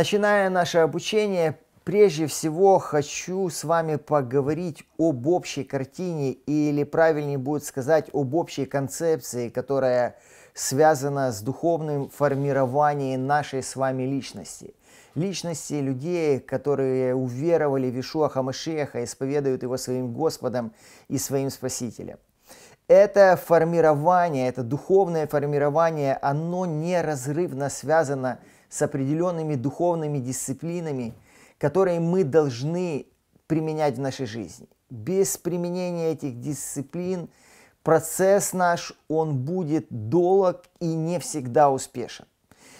Начиная наше обучение, прежде всего хочу с вами поговорить об общей картине или правильнее будет сказать об общей концепции, которая связана с духовным формированием нашей с вами личности. Личности людей, которые уверовали в Ишуа Хамашеха, исповедуют его своим Господом и своим Спасителем. Это формирование, это духовное формирование, оно неразрывно связано с с определенными духовными дисциплинами, которые мы должны применять в нашей жизни. Без применения этих дисциплин процесс наш, он будет долг и не всегда успешен.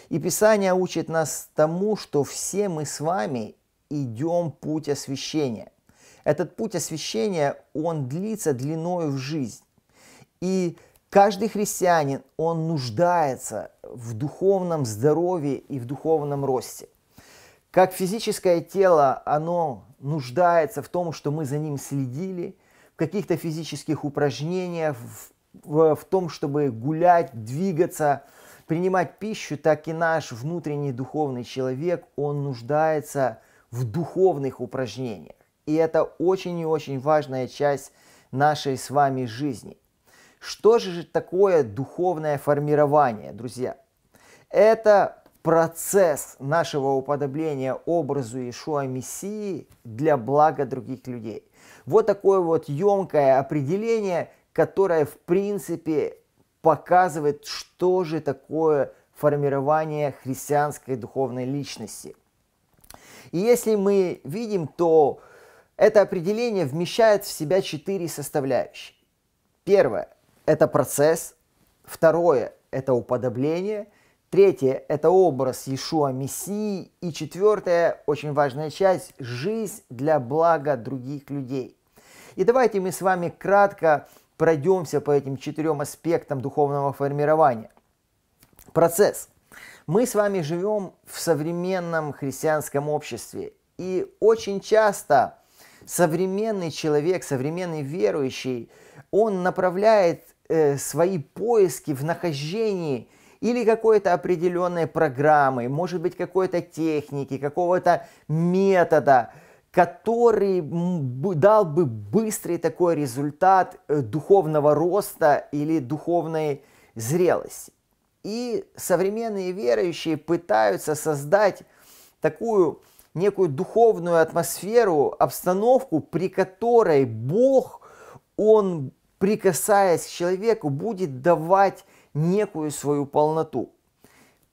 И Писание учит нас тому, что все мы с вами идем путь освящения. Этот путь освящения, он длится длиною в жизнь. И каждый христианин, он нуждается в духовном здоровье и в духовном росте. Как физическое тело, оно нуждается в том, что мы за ним следили, в каких-то физических упражнениях, в, в, в том, чтобы гулять, двигаться, принимать пищу, так и наш внутренний духовный человек, он нуждается в духовных упражнениях. И это очень и очень важная часть нашей с вами жизни. Что же такое духовное формирование, друзья? Это процесс нашего уподобления образу Ишуа Мессии для блага других людей. Вот такое вот емкое определение, которое в принципе показывает, что же такое формирование христианской духовной личности. И если мы видим, то это определение вмещает в себя четыре составляющие. Первое это процесс. Второе – это уподобление. Третье – это образ Иешуа Мессии. И четвертое, очень важная часть – жизнь для блага других людей. И давайте мы с вами кратко пройдемся по этим четырем аспектам духовного формирования. Процесс. Мы с вами живем в современном христианском обществе, и очень часто современный человек, современный верующий, он направляет Э, свои поиски в нахождении или какой-то определенной программы, может быть, какой-то техники, какого-то метода, который дал бы быстрый такой результат э, духовного роста или духовной зрелости. И современные верующие пытаются создать такую некую духовную атмосферу, обстановку, при которой Бог, Он прикасаясь к человеку, будет давать некую свою полноту.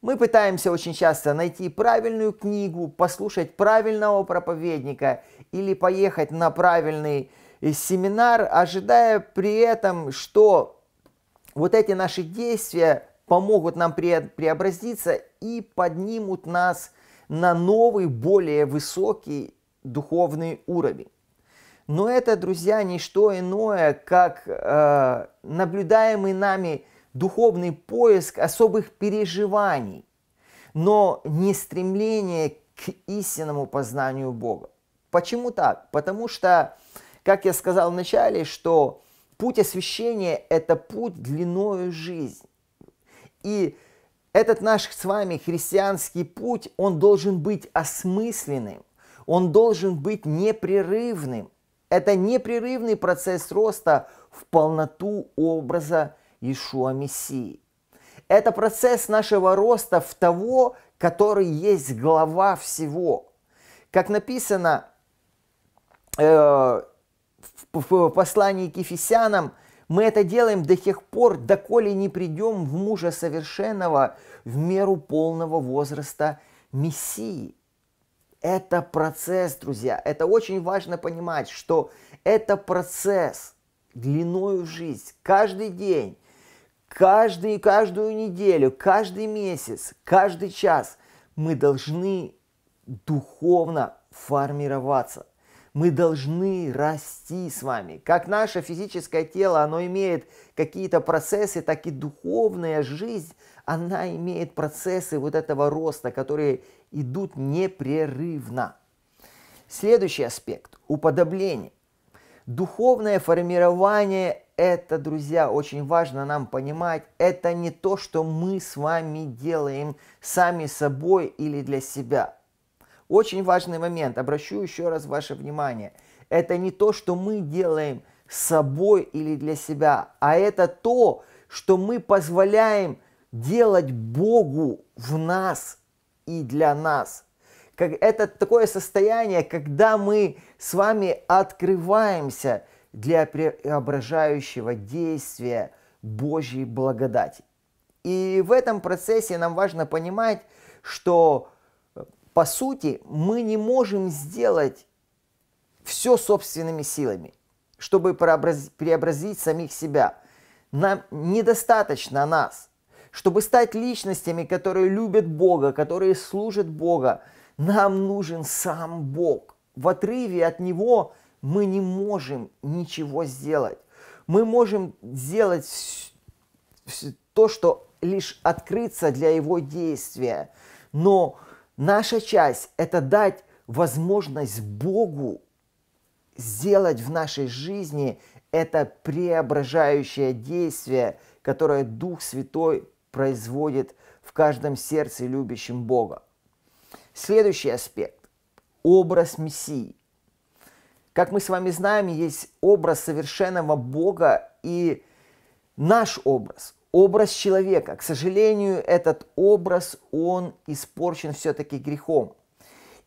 Мы пытаемся очень часто найти правильную книгу, послушать правильного проповедника или поехать на правильный э, семинар, ожидая при этом, что вот эти наши действия помогут нам преобразиться и поднимут нас на новый, более высокий духовный уровень. Но это, друзья, не что иное, как э, наблюдаемый нами духовный поиск особых переживаний, но не стремление к истинному познанию Бога. Почему так? Потому что, как я сказал вначале, что путь освящения – это путь длиною жизнь. И этот наш с вами христианский путь, он должен быть осмысленным, он должен быть непрерывным, это непрерывный процесс роста в полноту образа Ишуа Мессии. Это процесс нашего роста в того, который есть глава всего. Как написано э, в, в послании к Ефесянам, мы это делаем до тех пор, доколе не придем в мужа совершенного в меру полного возраста Мессии. Это процесс, друзья. Это очень важно понимать, что это процесс длиною в жизнь. Каждый день, каждый, каждую неделю, каждый месяц, каждый час мы должны духовно формироваться. Мы должны расти с вами. Как наше физическое тело, оно имеет какие-то процессы, так и духовная жизнь, она имеет процессы вот этого роста, которые идут непрерывно. Следующий аспект – уподобление. Духовное формирование – это, друзья, очень важно нам понимать, это не то, что мы с вами делаем сами собой или для себя. Очень важный момент, обращу еще раз ваше внимание. Это не то, что мы делаем собой или для себя, а это то, что мы позволяем – делать Богу в нас и для нас. Как это такое состояние, когда мы с вами открываемся для преображающего действия Божьей благодати. И в этом процессе нам важно понимать, что э, по сути мы не можем сделать все собственными силами, чтобы преобразить самих себя. Нам недостаточно нас чтобы стать личностями, которые любят Бога, которые служат Бога, нам нужен сам Бог. В отрыве от Него мы не можем ничего сделать. Мы можем сделать то, что лишь открыться для Его действия. Но наша часть – это дать возможность Богу сделать в нашей жизни это преображающее действие, которое Дух Святой производит в каждом сердце любящем Бога. Следующий аспект – образ Мессии. Как мы с вами знаем, есть образ совершенного Бога и наш образ, образ человека. К сожалению, этот образ, он испорчен все-таки грехом.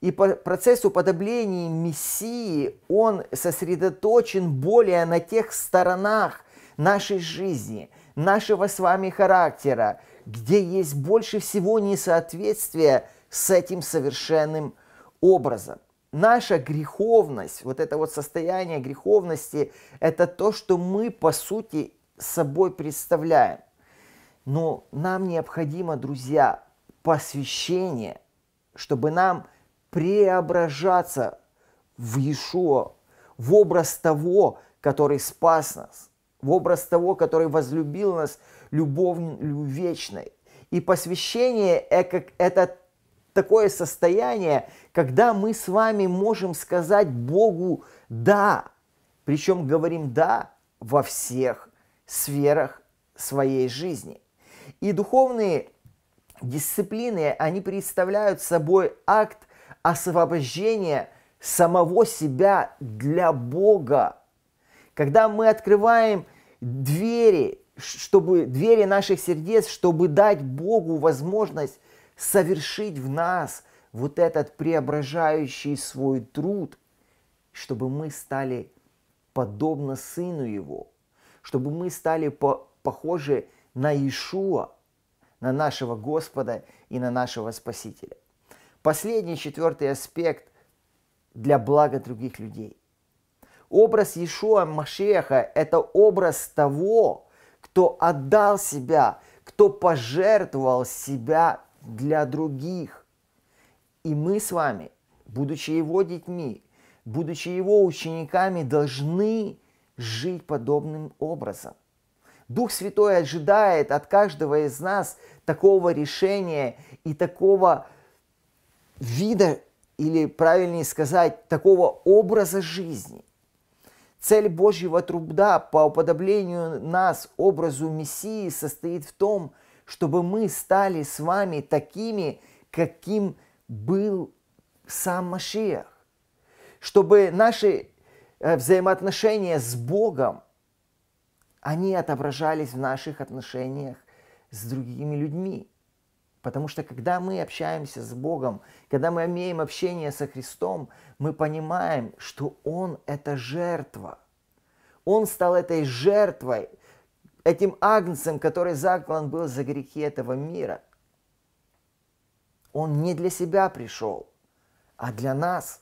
И по процесс уподобления Мессии, он сосредоточен более на тех сторонах нашей жизни – нашего с вами характера, где есть больше всего несоответствия с этим совершенным образом. Наша греховность, вот это вот состояние греховности, это то, что мы по сути собой представляем. Но нам необходимо, друзья, посвящение, чтобы нам преображаться в Иешуа, в образ того, который спас нас в образ того, который возлюбил нас любовью вечной. И посвящение – это такое состояние, когда мы с вами можем сказать Богу «да», причем говорим «да» во всех сферах своей жизни. И духовные дисциплины, они представляют собой акт освобождения самого себя для Бога – когда мы открываем двери, чтобы двери наших сердец, чтобы дать Богу возможность совершить в нас вот этот преображающий свой труд, чтобы мы стали подобно Сыну Его, чтобы мы стали по похожи на Иешуа, на нашего Господа и на нашего Спасителя. Последний, четвертый аспект для блага других людей. Образ Иешуа Машеха – это образ того, кто отдал себя, кто пожертвовал себя для других. И мы с вами, будучи его детьми, будучи его учениками, должны жить подобным образом. Дух Святой ожидает от каждого из нас такого решения и такого вида, или правильнее сказать, такого образа жизни. Цель Божьего труда по уподоблению нас образу Мессии состоит в том, чтобы мы стали с вами такими, каким был сам Машиах. Чтобы наши э, взаимоотношения с Богом, они отображались в наших отношениях с другими людьми. Потому что когда мы общаемся с Богом, когда мы имеем общение со Христом, мы понимаем, что Он – это жертва. Он стал этой жертвой, этим агнцем, который заклан был за грехи этого мира. Он не для себя пришел, а для нас.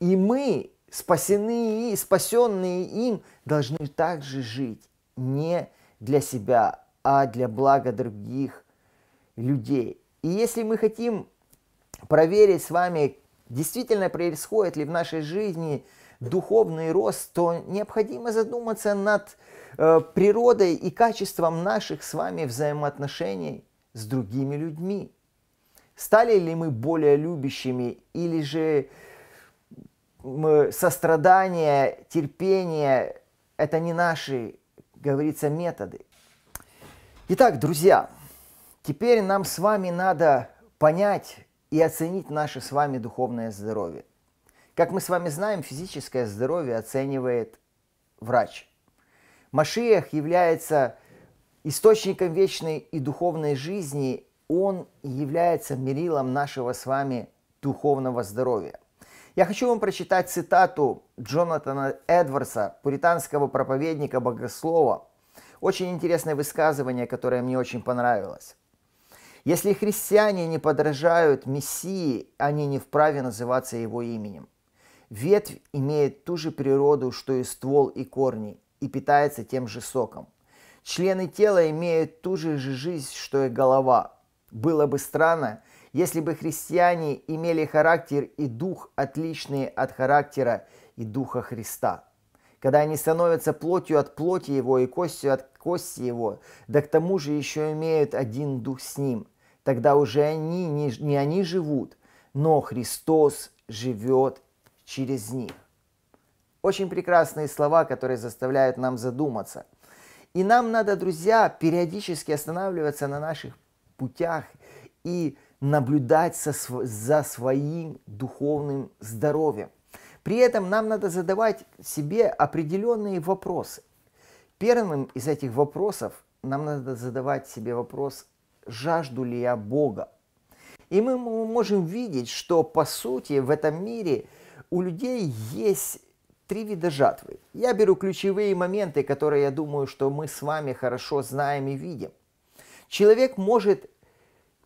И мы, спасены и спасенные им, должны также жить не для себя, а для блага других, людей. И если мы хотим проверить с вами, действительно происходит ли в нашей жизни духовный рост, то необходимо задуматься над э, природой и качеством наших с вами взаимоотношений с другими людьми. Стали ли мы более любящими или же мы, сострадание, терпение – это не наши, говорится, методы. Итак, друзья, Теперь нам с вами надо понять и оценить наше с вами духовное здоровье. Как мы с вами знаем, физическое здоровье оценивает врач. Машиях является источником вечной и духовной жизни, он является мерилом нашего с вами духовного здоровья. Я хочу вам прочитать цитату Джонатана Эдвардса, пуританского проповедника богослова. Очень интересное высказывание, которое мне очень понравилось. Если христиане не подражают Мессии, они не вправе называться его именем. Ветвь имеет ту же природу, что и ствол и корни, и питается тем же соком. Члены тела имеют ту же жизнь, что и голова. Было бы странно, если бы христиане имели характер и дух, отличные от характера и духа Христа. Когда они становятся плотью от плоти его и костью от кости его, да к тому же еще имеют один дух с ним – тогда уже они, не, не они живут, но Христос живет через них. Очень прекрасные слова, которые заставляют нам задуматься. И нам надо, друзья, периодически останавливаться на наших путях и наблюдать со, за своим духовным здоровьем. При этом нам надо задавать себе определенные вопросы. Первым из этих вопросов нам надо задавать себе вопрос жажду ли я Бога. И мы можем видеть, что по сути в этом мире у людей есть три вида жатвы. Я беру ключевые моменты, которые я думаю, что мы с вами хорошо знаем и видим. Человек может,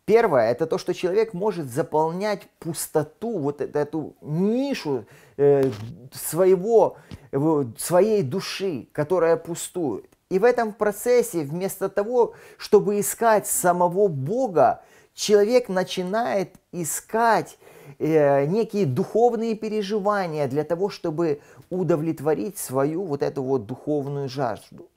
первое, это то, что человек может заполнять пустоту, вот эту нишу э, своего, э, своей души, которая пустует. И в этом процессе, вместо того, чтобы искать самого Бога, человек начинает искать э, некие духовные переживания для того, чтобы удовлетворить свою вот эту вот духовную жажду.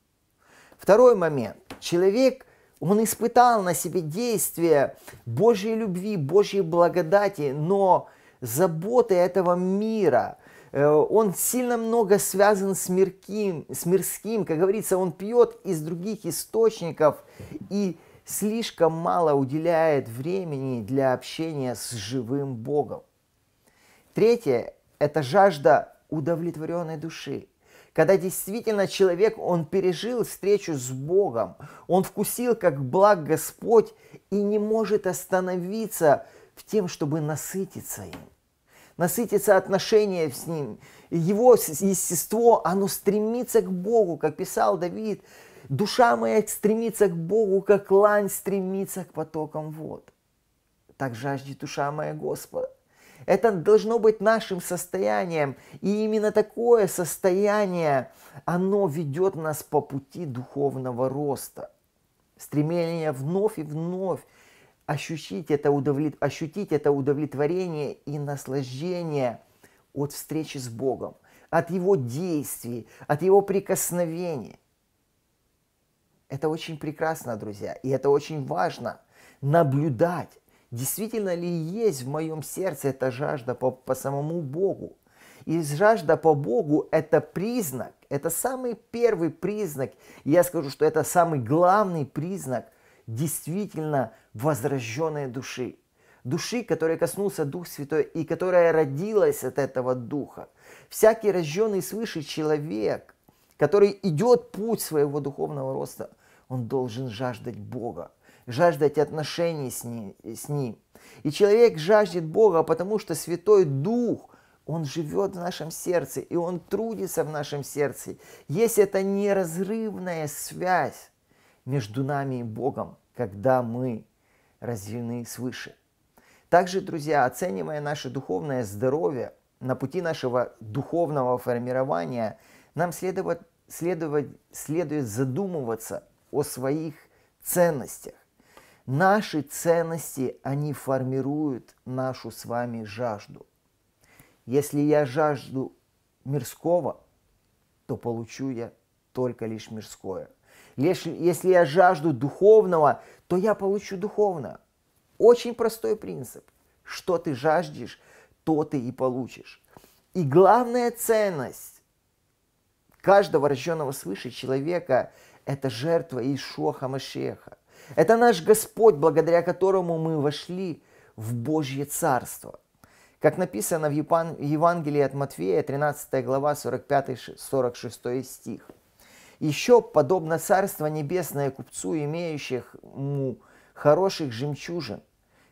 Второй момент. Человек, он испытал на себе действие Божьей любви, Божьей благодати, но заботы этого мира – Э, он сильно много связан с, мирким, с мирским, как говорится, он пьет из других источников и слишком мало уделяет времени для общения с живым Богом. Третье – это жажда удовлетворенной души. Когда действительно человек, он пережил встречу с Богом, он вкусил, как благ Господь, и не может остановиться в тем, чтобы насытиться им насытится отношения с Ним. И его естество, оно стремится к Богу, как писал Давид. Душа моя стремится к Богу, как лань стремится к потокам вод. Так жаждет душа моя Господа. Это должно быть нашим состоянием. И именно такое состояние, оно ведет нас по пути духовного роста. Стремление вновь и вновь ощутить это, удовлет... ощутить это удовлетворение и наслаждение от встречи с Богом, от Его действий, от Его прикосновений. Это очень прекрасно, друзья, и это очень важно наблюдать, действительно ли есть в моем сердце эта жажда по, по самому Богу. И жажда по Богу – это признак, это самый первый признак, я скажу, что это самый главный признак действительно – возрожденной души. Души, которой коснулся Дух Святой и которая родилась от этого Духа. Всякий рожденный свыше человек, который идет путь своего духовного роста, он должен жаждать Бога, жаждать отношений с Ним. С ним. И человек жаждет Бога, потому что Святой Дух – он живет в нашем сердце, и Он трудится в нашем сердце. Есть эта неразрывная связь между нами и Богом, когда мы разделены свыше. Также, друзья, оценивая наше духовное здоровье на пути нашего духовного формирования, нам следует, следует, следует задумываться о своих ценностях. Наши ценности, они формируют нашу с вами жажду. Если я жажду мирского, то получу я только лишь мирское – если я жажду духовного, то я получу духовно. Очень простой принцип. Что ты жаждешь, то ты и получишь. И главная ценность каждого рожденного свыше человека – это жертва Ишуа Хамашеха. Это наш Господь, благодаря которому мы вошли в Божье Царство. Как написано в Евангелии от Матфея, 13 глава, 45-46 стих – еще подобно Царство Небесное купцу, имеющему хороших жемчужин,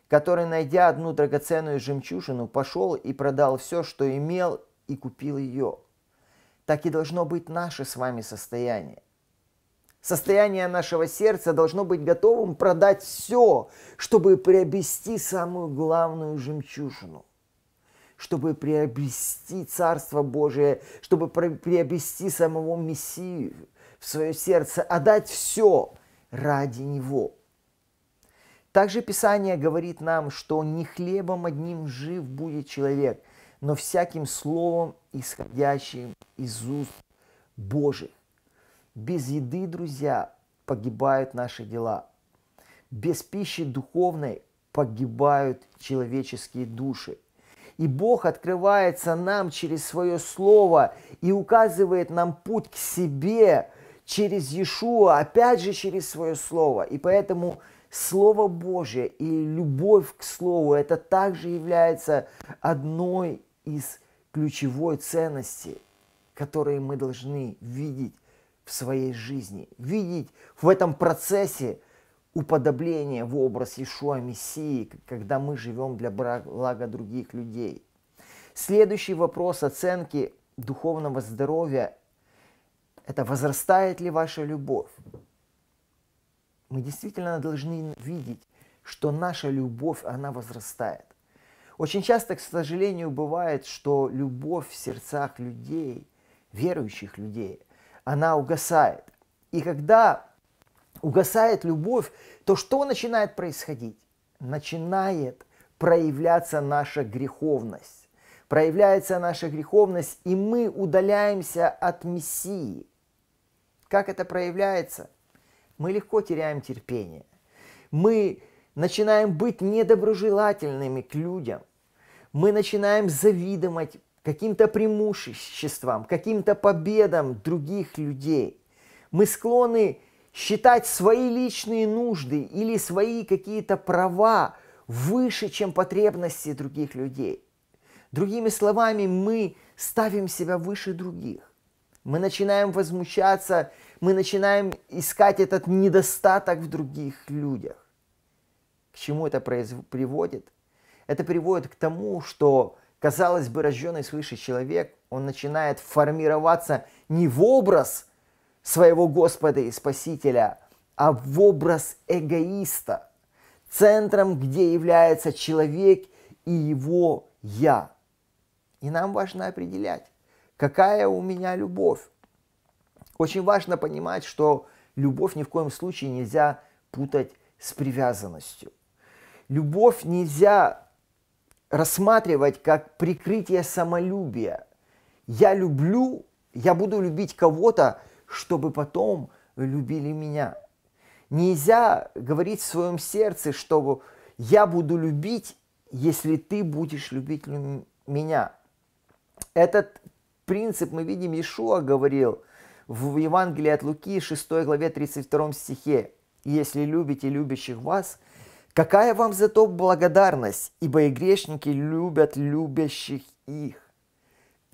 который, найдя одну драгоценную жемчужину, пошел и продал все, что имел, и купил ее. Так и должно быть наше с вами состояние. Состояние нашего сердца должно быть готовым продать все, чтобы приобрести самую главную жемчужину чтобы приобрести Царство Божие, чтобы приобрести самого Мессию, в свое сердце, отдать а все ради Него. Также Писание говорит нам, что не хлебом одним жив будет человек, но всяким словом, исходящим из уст Божьих. Без еды, друзья, погибают наши дела. Без пищи духовной погибают человеческие души. И Бог открывается нам через свое слово и указывает нам путь к себе, через Иешуа, опять же через свое слово. И поэтому Слово Божье и любовь к Слову, это также является одной из ключевой ценностей, которые мы должны видеть в своей жизни, видеть в этом процессе уподобления в образ Иешуа Мессии, когда мы живем для блага других людей. Следующий вопрос оценки духовного здоровья это возрастает ли ваша любовь. Мы действительно должны видеть, что наша любовь, она возрастает. Очень часто, к сожалению, бывает, что любовь в сердцах людей, верующих людей, она угасает. И когда угасает любовь, то что начинает происходить? Начинает проявляться наша греховность. Проявляется наша греховность, и мы удаляемся от Мессии. Как это проявляется? Мы легко теряем терпение. Мы начинаем быть недоброжелательными к людям. Мы начинаем завидовать каким-то преимуществам, каким-то победам других людей. Мы склонны считать свои личные нужды или свои какие-то права выше, чем потребности других людей. Другими словами, мы ставим себя выше других. Мы начинаем возмущаться, мы начинаем искать этот недостаток в других людях. К чему это приводит? Это приводит к тому, что, казалось бы, рожденный свыше человек, он начинает формироваться не в образ своего Господа и Спасителя, а в образ эгоиста, центром, где является человек и его «я». И нам важно определять, какая у меня любовь. Очень важно понимать, что любовь ни в коем случае нельзя путать с привязанностью. Любовь нельзя рассматривать как прикрытие самолюбия. Я люблю, я буду любить кого-то, чтобы потом любили меня. Нельзя говорить в своем сердце, что я буду любить, если ты будешь любить меня. Этот принцип мы видим, Иешуа говорил в Евангелии от Луки, 6 главе 32 стихе. «Если любите любящих вас, какая вам зато благодарность, ибо и грешники любят любящих их».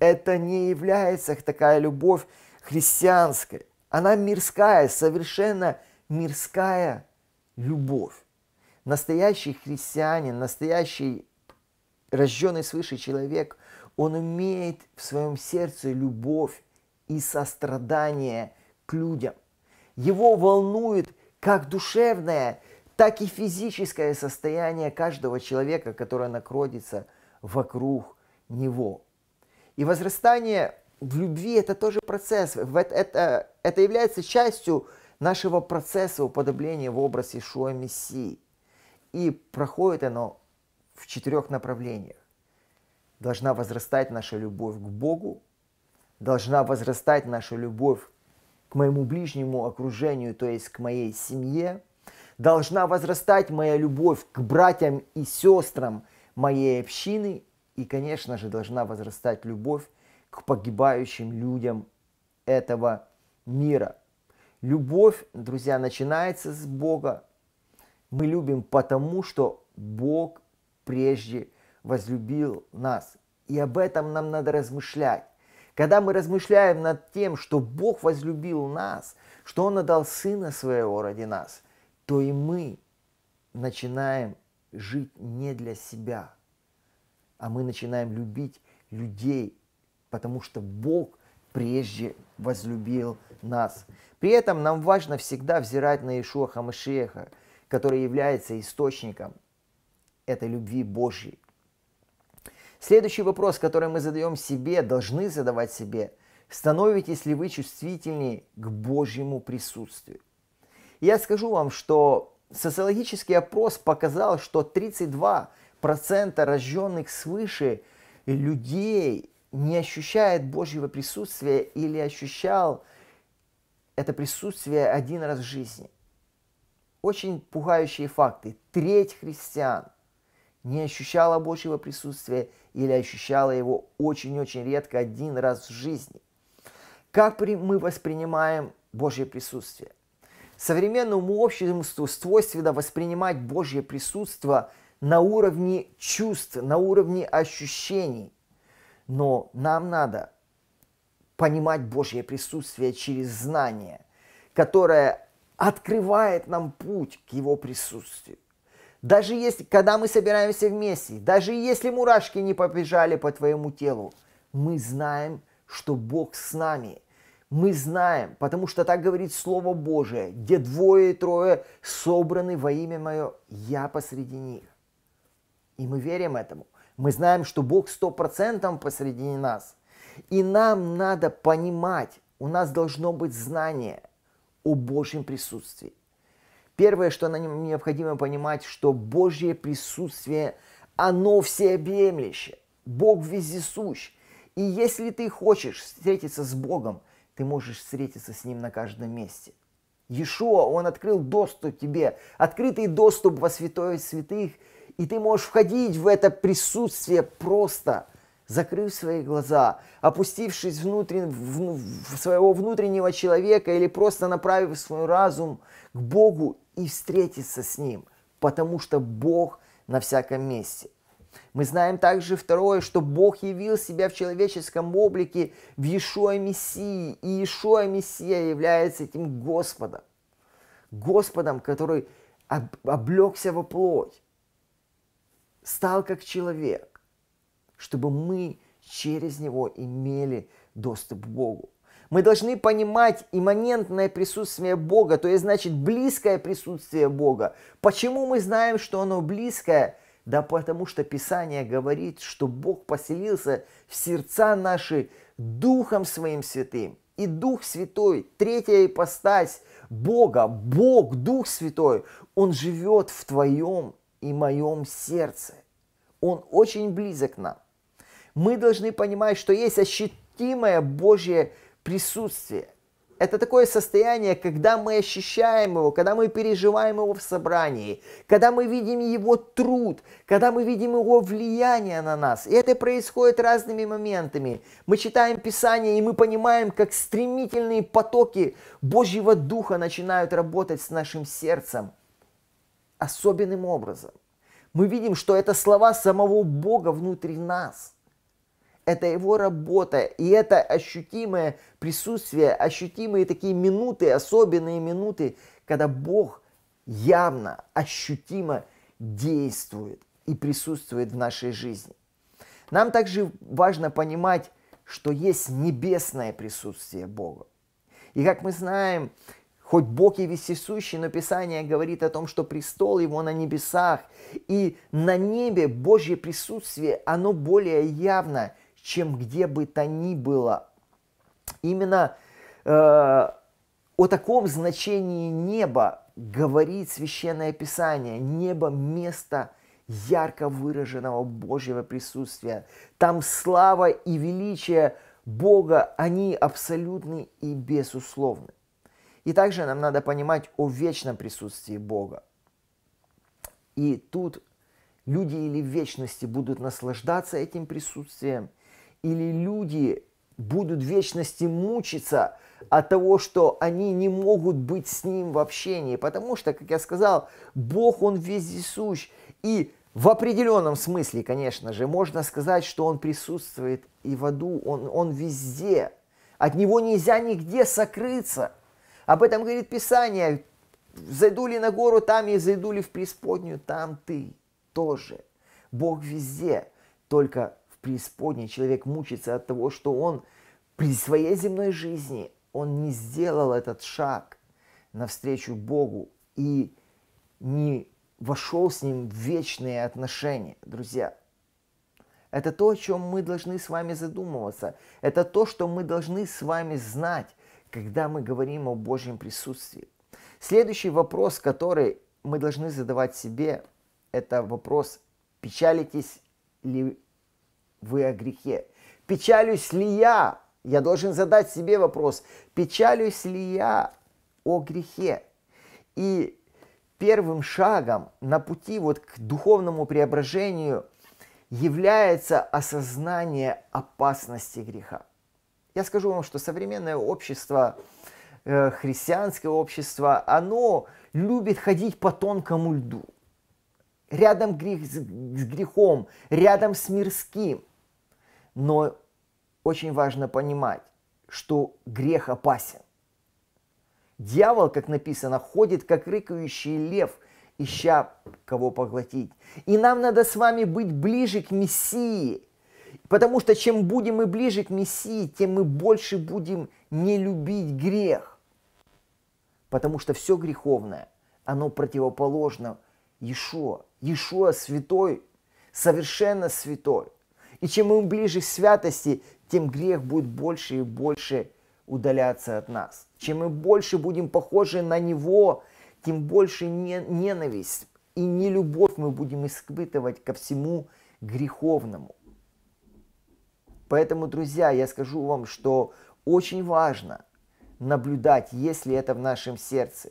Это не является такая любовь христианская, Она мирская, совершенно мирская любовь. Настоящий христианин, настоящий рожденный свыше человек – он имеет в своем сердце любовь и сострадание к людям. Его волнует как душевное, так и физическое состояние каждого человека, которое находится вокруг него. И возрастание в любви – это тоже процесс, это, это является частью нашего процесса уподобления в образ Ишуа Мессии. И проходит оно в четырех направлениях должна возрастать наша любовь к Богу, должна возрастать наша любовь к моему ближнему окружению, то есть к моей семье, должна возрастать моя любовь к братьям и сестрам моей общины, и, конечно же, должна возрастать любовь к погибающим людям этого мира. Любовь, друзья, начинается с Бога. Мы любим потому, что Бог прежде возлюбил нас. И об этом нам надо размышлять. Когда мы размышляем над тем, что Бог возлюбил нас, что Он отдал Сына Своего ради нас, то и мы начинаем жить не для себя, а мы начинаем любить людей, потому что Бог прежде возлюбил нас. При этом нам важно всегда взирать на Ишуа Хамашеха, который является источником этой любви Божьей. Следующий вопрос, который мы задаем себе, должны задавать себе, становитесь ли вы чувствительнее к Божьему присутствию? Я скажу вам, что социологический опрос показал, что 32% рожденных свыше людей не ощущает Божьего присутствия или ощущал это присутствие один раз в жизни. Очень пугающие факты. Треть христиан – не ощущала Божьего присутствия или ощущала его очень-очень редко один раз в жизни. Как мы воспринимаем Божье присутствие? Современному обществу свойственно воспринимать Божье присутствие на уровне чувств, на уровне ощущений. Но нам надо понимать Божье присутствие через знание, которое открывает нам путь к Его присутствию. Даже если, когда мы собираемся вместе, даже если мурашки не побежали по твоему телу, мы знаем, что Бог с нами. Мы знаем, потому что так говорит Слово Божие, где двое и трое собраны во имя Мое, я посреди них. И мы верим этому. Мы знаем, что Бог сто процентов посреди нас. И нам надо понимать, у нас должно быть знание о Божьем присутствии. Первое, что нам необходимо понимать, что Божье присутствие, оно всеобъемлюще. Бог вездесущ. И если ты хочешь встретиться с Богом, ты можешь встретиться с Ним на каждом месте. Иешуа, Он открыл доступ тебе, открытый доступ во святое святых, и ты можешь входить в это присутствие просто, закрыв свои глаза, опустившись внутрь, в, в своего внутреннего человека или просто направив свой разум к Богу и встретиться с Ним, потому что Бог на всяком месте. Мы знаем также второе, что Бог явил себя в человеческом облике в Иешуа Мессии, и Иешуа Мессия является этим Господом. Господом, который облегся во плоть, стал как человек, чтобы мы через него имели доступ к Богу. Мы должны понимать имманентное присутствие Бога, то есть значит близкое присутствие Бога. Почему мы знаем, что оно близкое? Да потому что Писание говорит, что Бог поселился в сердца наши Духом Своим Святым. И Дух Святой, третья ипостась Бога, Бог, Дух Святой, Он живет в твоем и моем сердце. Он очень близок к нам. Мы должны понимать, что есть ощутимое Божье присутствие. Это такое состояние, когда мы ощущаем его, когда мы переживаем его в собрании, когда мы видим его труд, когда мы видим его влияние на нас. И это происходит разными моментами. Мы читаем Писание, и мы понимаем, как стремительные потоки Божьего Духа начинают работать с нашим сердцем особенным образом. Мы видим, что это слова самого Бога внутри нас – это его работа, и это ощутимое присутствие, ощутимые такие минуты, особенные минуты, когда Бог явно, ощутимо действует и присутствует в нашей жизни. Нам также важно понимать, что есть небесное присутствие Бога. И как мы знаем, хоть Бог и вездесущий, но Писание говорит о том, что престол его на небесах, и на небе Божье присутствие, оно более явно – чем где бы то ни было. Именно э, о таком значении неба говорит священное писание. Небо – место ярко выраженного Божьего присутствия. Там слава и величие Бога, они абсолютны и безусловны. И также нам надо понимать о вечном присутствии Бога. И тут люди или в вечности будут наслаждаться этим присутствием, или люди будут в вечности мучиться от того, что они не могут быть с Ним в общении. Потому что, как я сказал, Бог, Он вездесущ. И в определенном смысле, конечно же, можно сказать, что Он присутствует и в аду, Он, он везде. От Него нельзя нигде сокрыться. Об этом говорит Писание. «Зайду ли на гору, там и зайду ли в преисподнюю, там ты тоже». Бог везде, только в преисподней, человек мучится от того, что он при своей земной жизни, он не сделал этот шаг навстречу Богу и не вошел с ним в вечные отношения, друзья. Это то, о чем мы должны с вами задумываться. Это то, что мы должны с вами знать, когда мы говорим о Божьем присутствии. Следующий вопрос, который мы должны задавать себе, это вопрос, печалитесь ли вы о грехе. Печалюсь ли я? Я должен задать себе вопрос, печалюсь ли я о грехе? И первым шагом на пути вот к духовному преображению является осознание опасности греха. Я скажу вам, что современное общество, э, христианское общество, оно любит ходить по тонкому льду. Рядом грех, с грехом, рядом с мирским. Но очень важно понимать, что грех опасен. Дьявол, как написано, ходит, как рыкающий лев, ища кого поглотить. И нам надо с вами быть ближе к Мессии. Потому что чем будем мы ближе к Мессии, тем мы больше будем не любить грех. Потому что все греховное, оно противоположно Ешо. Ешо святой, совершенно святой. И чем мы ближе к святости, тем грех будет больше и больше удаляться от нас. Чем мы больше будем похожи на Него, тем больше ненависть и нелюбовь мы будем испытывать ко всему греховному. Поэтому, друзья, я скажу вам, что очень важно наблюдать, есть ли это в нашем сердце.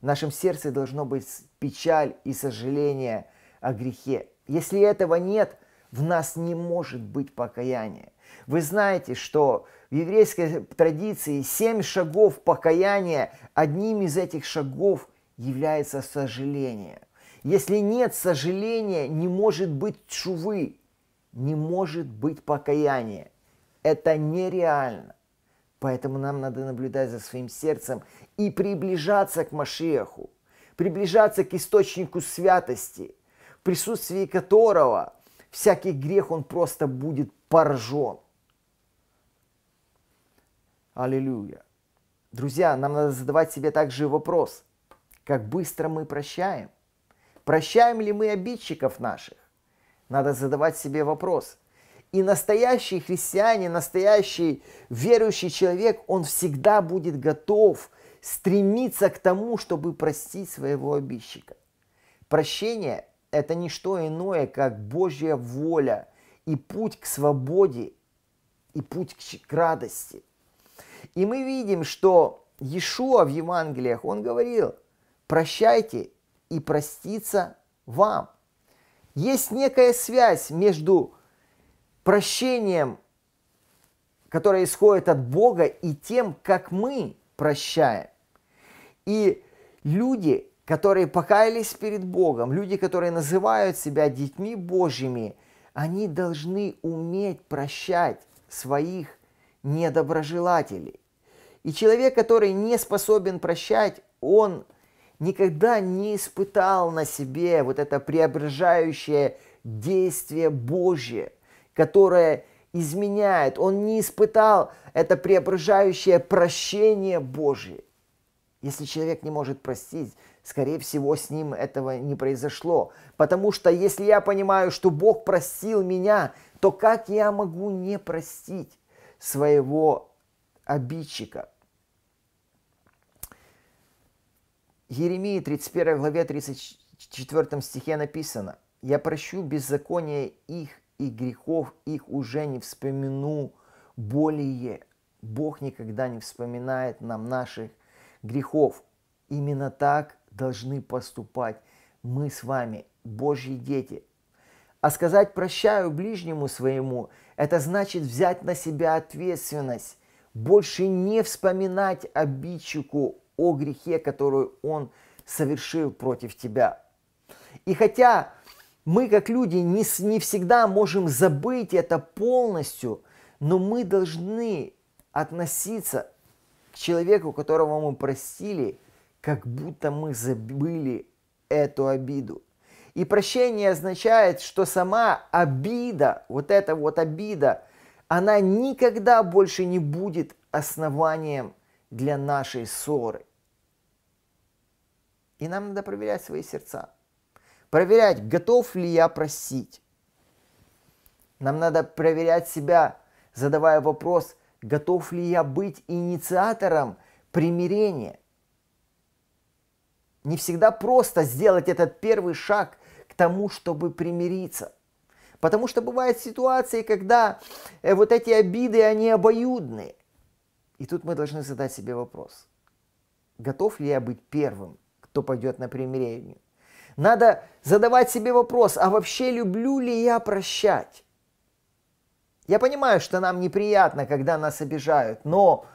В нашем сердце должно быть печаль и сожаление о грехе. Если этого нет, в нас не может быть покаяния. Вы знаете, что в еврейской традиции семь шагов покаяния, одним из этих шагов является сожаление. Если нет сожаления, не может быть чувы, не может быть покаяния. Это нереально. Поэтому нам надо наблюдать за своим сердцем и приближаться к Машеху, приближаться к источнику святости, в присутствии которого всякий грех, он просто будет поражен. Аллилуйя. Друзья, нам надо задавать себе также вопрос, как быстро мы прощаем? Прощаем ли мы обидчиков наших? Надо задавать себе вопрос. И настоящий христианин, настоящий верующий человек, он всегда будет готов стремиться к тому, чтобы простить своего обидчика. Прощение это не что иное, как Божья воля и путь к свободе, и путь к, к радости. И мы видим, что Иешуа в Евангелиях, он говорил, прощайте и проститься вам. Есть некая связь между прощением, которое исходит от Бога, и тем, как мы прощаем. И люди, которые покаялись перед Богом, люди, которые называют себя детьми Божьими, они должны уметь прощать своих недоброжелателей. И человек, который не способен прощать, он никогда не испытал на себе вот это преображающее действие Божье, которое изменяет. Он не испытал это преображающее прощение Божье. Если человек не может простить, Скорее всего, с ним этого не произошло. Потому что если я понимаю, что Бог простил меня, то как я могу не простить своего обидчика? Еремии 31 главе 34 стихе написано, «Я прощу беззаконие их и грехов их уже не вспомину более». Бог никогда не вспоминает нам наших грехов. Именно так должны поступать мы с вами, Божьи дети. А сказать «прощаю ближнему своему» – это значит взять на себя ответственность, больше не вспоминать обидчику о грехе, который он совершил против тебя. И хотя мы, как люди, не, не всегда можем забыть это полностью, но мы должны относиться к человеку, которого мы простили – как будто мы забыли эту обиду. И прощение означает, что сама обида, вот эта вот обида, она никогда больше не будет основанием для нашей ссоры. И нам надо проверять свои сердца. Проверять, готов ли я просить. Нам надо проверять себя, задавая вопрос, готов ли я быть инициатором примирения – не всегда просто сделать этот первый шаг к тому, чтобы примириться. Потому что бывают ситуации, когда э, вот эти обиды, они обоюдные. И тут мы должны задать себе вопрос. Готов ли я быть первым, кто пойдет на примирение? Надо задавать себе вопрос, а вообще люблю ли я прощать? Я понимаю, что нам неприятно, когда нас обижают, но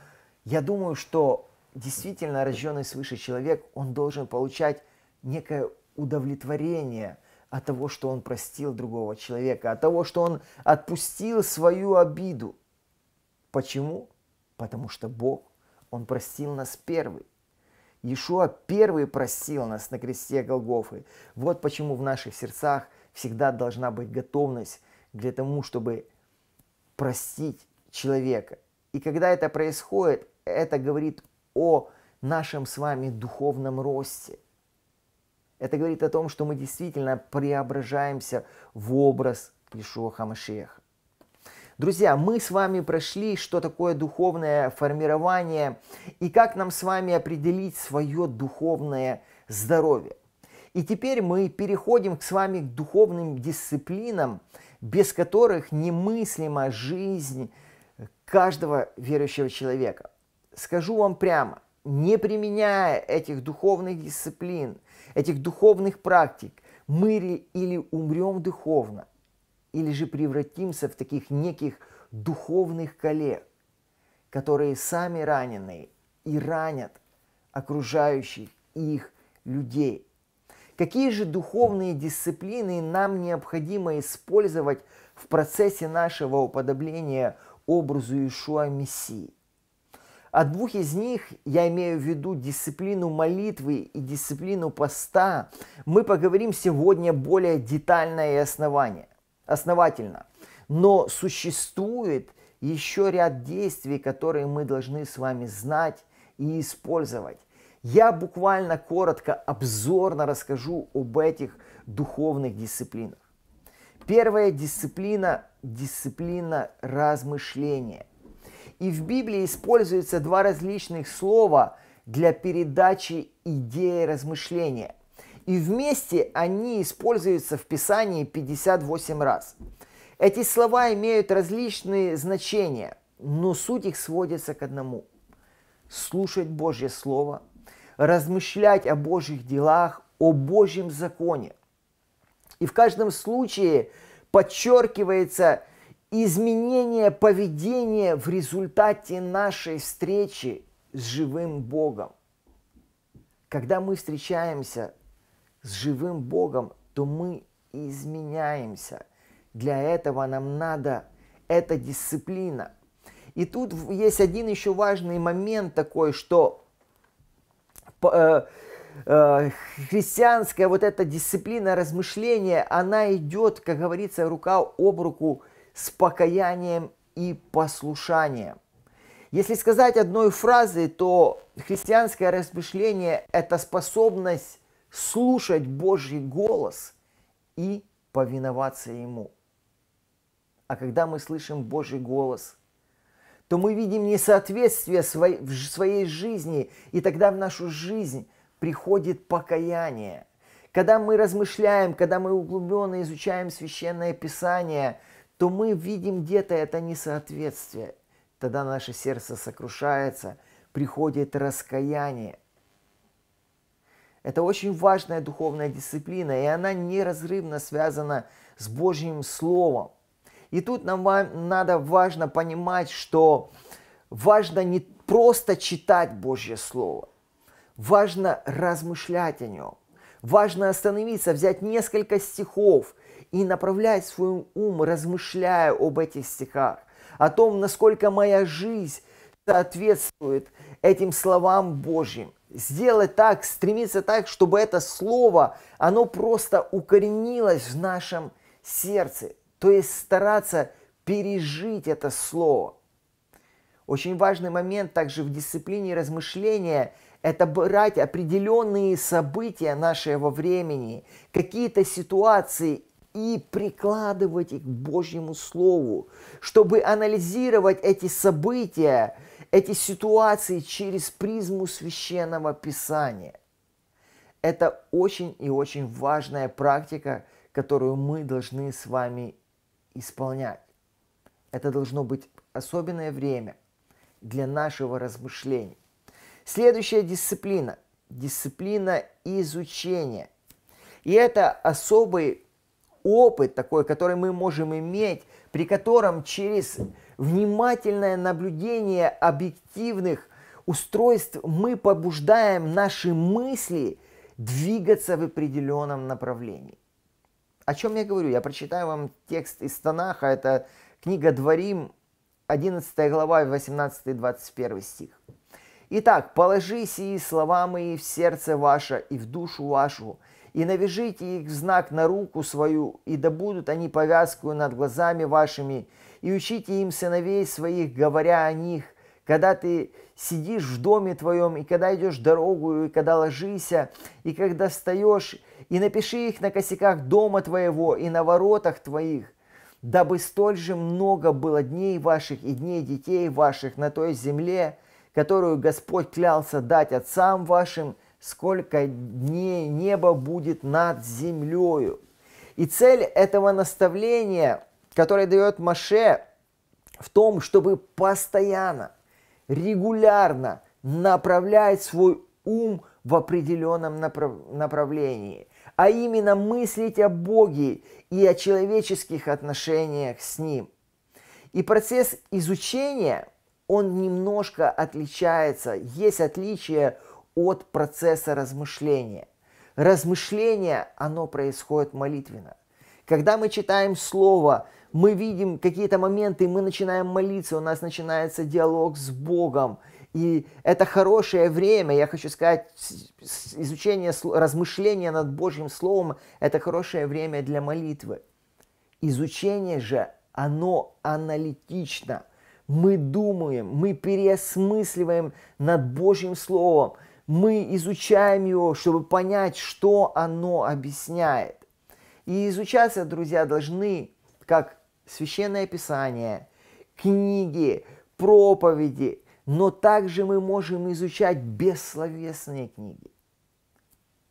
я думаю, что действительно рожденный свыше человек, он должен получать некое удовлетворение от того, что он простил другого человека, от того, что он отпустил свою обиду. Почему? Потому что Бог, Он простил нас первый. Иешуа первый простил нас на кресте Голгофы. Вот почему в наших сердцах всегда должна быть готовность для того, чтобы простить человека. И когда это происходит, это говорит о нашем с вами духовном росте. Это говорит о том, что мы действительно преображаемся в образ Ишуа Хамашеха. Друзья, мы с вами прошли, что такое духовное формирование и как нам с вами определить свое духовное здоровье. И теперь мы переходим к с вами к духовным дисциплинам, без которых немыслима жизнь каждого верующего человека скажу вам прямо, не применяя этих духовных дисциплин, этих духовных практик, мы или умрем духовно, или же превратимся в таких неких духовных коллег, которые сами ранены и ранят окружающих их людей. Какие же духовные дисциплины нам необходимо использовать в процессе нашего уподобления образу Ишуа Мессии? О двух из них, я имею в виду дисциплину молитвы и дисциплину поста, мы поговорим сегодня более детально и основание, основательно. Но существует еще ряд действий, которые мы должны с вами знать и использовать. Я буквально коротко, обзорно расскажу об этих духовных дисциплинах. Первая дисциплина – дисциплина размышления. И в Библии используются два различных слова для передачи идеи размышления. И вместе они используются в Писании 58 раз. Эти слова имеют различные значения, но суть их сводится к одному. Слушать Божье Слово, размышлять о Божьих делах, о Божьем законе. И в каждом случае подчеркивается изменение поведения в результате нашей встречи с живым Богом. Когда мы встречаемся с живым Богом, то мы изменяемся. Для этого нам надо эта дисциплина. И тут есть один еще важный момент такой, что э, э, христианская вот эта дисциплина размышления, она идет, как говорится, рука об руку с покаянием и послушанием. Если сказать одной фразой, то христианское размышление – это способность слушать Божий голос и повиноваться Ему. А когда мы слышим Божий голос, то мы видим несоответствие своей, в своей жизни, и тогда в нашу жизнь приходит покаяние. Когда мы размышляем, когда мы углубленно изучаем священное писание – то мы видим где-то это несоответствие. Тогда наше сердце сокрушается, приходит раскаяние. Это очень важная духовная дисциплина, и она неразрывно связана с Божьим Словом. И тут нам надо важно понимать, что важно не просто читать Божье Слово, важно размышлять о нем. Важно остановиться, взять несколько стихов и направлять свой ум, размышляя об этих стихах, о том, насколько моя жизнь соответствует этим словам Божьим. Сделать так, стремиться так, чтобы это слово, оно просто укоренилось в нашем сердце. То есть стараться пережить это слово. Очень важный момент также в дисциплине размышления – это брать определенные события нашего времени, какие-то ситуации и прикладывать их к Божьему Слову, чтобы анализировать эти события, эти ситуации через призму священного Писания. Это очень и очень важная практика, которую мы должны с вами исполнять. Это должно быть особенное время для нашего размышления. Следующая дисциплина – дисциплина изучения. И это особый опыт такой, который мы можем иметь, при котором через внимательное наблюдение объективных устройств мы побуждаем наши мысли двигаться в определенном направлении. О чем я говорю? Я прочитаю вам текст из Танаха, это книга Дворим, 11 глава, 18-21 стих. Итак, положи сии слова мои в сердце ваше и в душу вашу – и навяжите их в знак на руку свою, и да будут они повязку над глазами вашими, и учите им сыновей своих, говоря о них, когда ты сидишь в доме твоем, и когда идешь дорогу, и когда ложишься, и когда встаешь, и напиши их на косяках дома твоего и на воротах твоих, дабы столь же много было дней ваших и дней детей ваших на той земле, которую Господь клялся дать отцам вашим – сколько дней небо будет над землею. И цель этого наставления, которое дает Маше, в том, чтобы постоянно, регулярно направлять свой ум в определенном направ направлении, а именно мыслить о Боге и о человеческих отношениях с Ним. И процесс изучения, он немножко отличается, есть отличие – от процесса размышления. Размышление, оно происходит молитвенно. Когда мы читаем Слово, мы видим какие-то моменты, мы начинаем молиться, у нас начинается диалог с Богом. И это хорошее время, я хочу сказать, изучение, размышление над Божьим Словом, это хорошее время для молитвы. Изучение же, оно аналитично. Мы думаем, мы переосмысливаем над Божьим Словом – мы изучаем его, чтобы понять, что оно объясняет. И изучаться, друзья, должны, как священное писание, книги, проповеди, но также мы можем изучать бессловесные книги.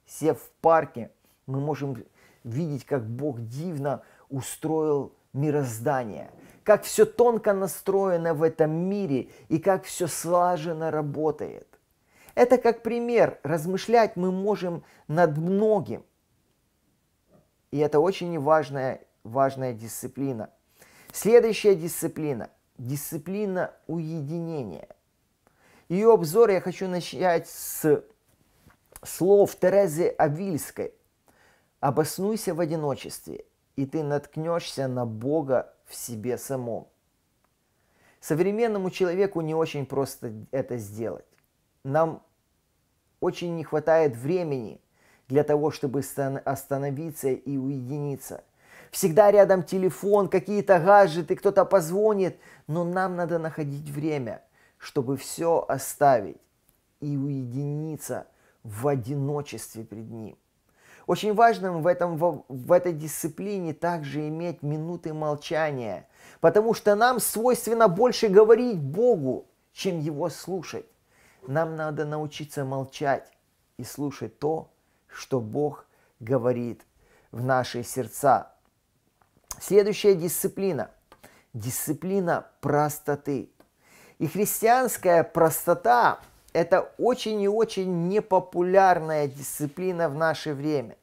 Сев в парке, мы можем видеть, как Бог дивно устроил мироздание, как все тонко настроено в этом мире и как все слаженно работает. Это как пример. Размышлять мы можем над многим. И это очень важная, важная дисциплина. Следующая дисциплина. Дисциплина уединения. Ее обзор я хочу начать с слов Терезы Авильской. «Обоснуйся в одиночестве, и ты наткнешься на Бога в себе самом». Современному человеку не очень просто это сделать нам очень не хватает времени для того, чтобы остановиться и уединиться. Всегда рядом телефон, какие-то гаджеты, кто-то позвонит, но нам надо находить время, чтобы все оставить и уединиться в одиночестве пред Ним. Очень важным в, этом, в этой дисциплине также иметь минуты молчания, потому что нам свойственно больше говорить Богу, чем Его слушать. Нам надо научиться молчать и слушать то, что Бог говорит в наши сердца. Следующая дисциплина. Дисциплина простоты. И христианская простота – это очень и очень непопулярная дисциплина в наше время.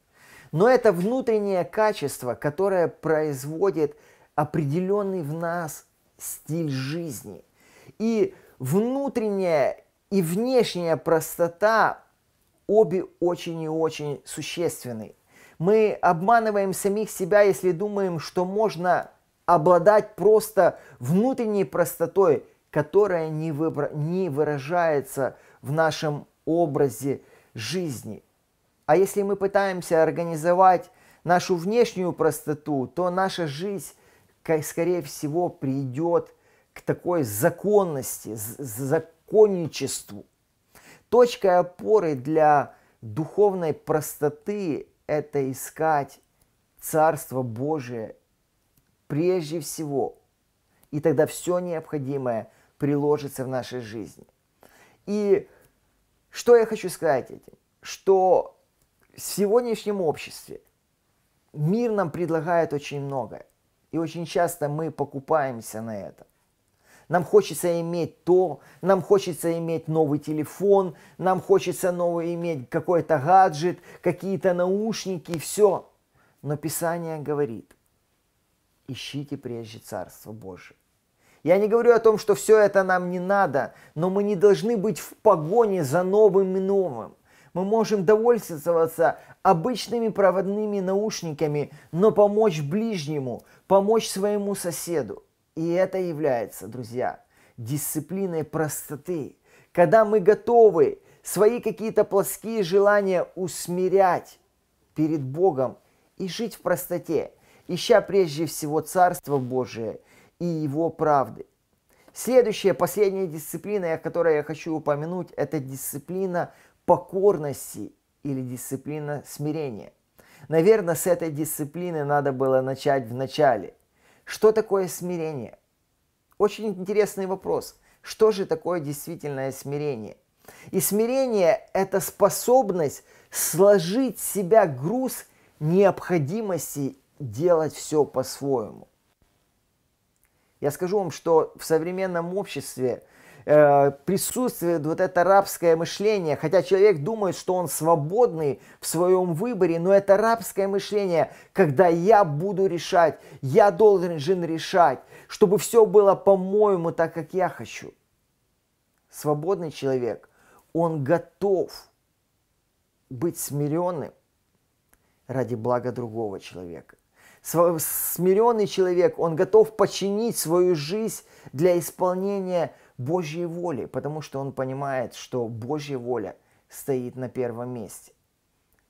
Но это внутреннее качество, которое производит определенный в нас стиль жизни. И внутренняя и внешняя простота обе очень и очень существенны. Мы обманываем самих себя, если думаем, что можно обладать просто внутренней простотой, которая не, выбра... не выражается в нашем образе жизни. А если мы пытаемся организовать нашу внешнюю простоту, то наша жизнь, скорее всего, придет к такой законности, законничеству. Точкой опоры для духовной простоты – это искать Царство Божие прежде всего. И тогда все необходимое приложится в нашей жизни. И что я хочу сказать этим? Что в сегодняшнем обществе мир нам предлагает очень многое. И очень часто мы покупаемся на это. Нам хочется иметь то, нам хочется иметь новый телефон, нам хочется новый иметь какой-то гаджет, какие-то наушники, все. Но Писание говорит, ищите прежде Царство Божие. Я не говорю о том, что все это нам не надо, но мы не должны быть в погоне за новым и новым. Мы можем довольствоваться обычными проводными наушниками, но помочь ближнему, помочь своему соседу – и это является, друзья, дисциплиной простоты. Когда мы готовы свои какие-то плоские желания усмирять перед Богом и жить в простоте, ища прежде всего Царство Божие и Его правды. Следующая, последняя дисциплина, которую я хочу упомянуть, это дисциплина покорности или дисциплина смирения. Наверное, с этой дисциплины надо было начать в начале. Что такое смирение? Очень интересный вопрос. Что же такое действительное смирение? И смирение – это способность сложить с себя груз необходимости делать все по-своему. Я скажу вам, что в современном обществе Э, присутствует вот это рабское мышление, хотя человек думает, что он свободный в своем выборе, но это рабское мышление, когда я буду решать, я должен жен решать, чтобы все было по-моему, так как я хочу. Свободный человек, он готов быть смиренным ради блага другого человека. Смиренный человек, он готов починить свою жизнь для исполнения Божьей воли, потому что он понимает, что Божья воля стоит на первом месте.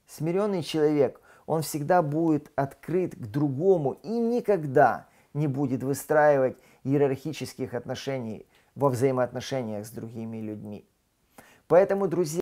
Смиренный человек, он всегда будет открыт к другому и никогда не будет выстраивать иерархических отношений во взаимоотношениях с другими людьми. Поэтому, друзья...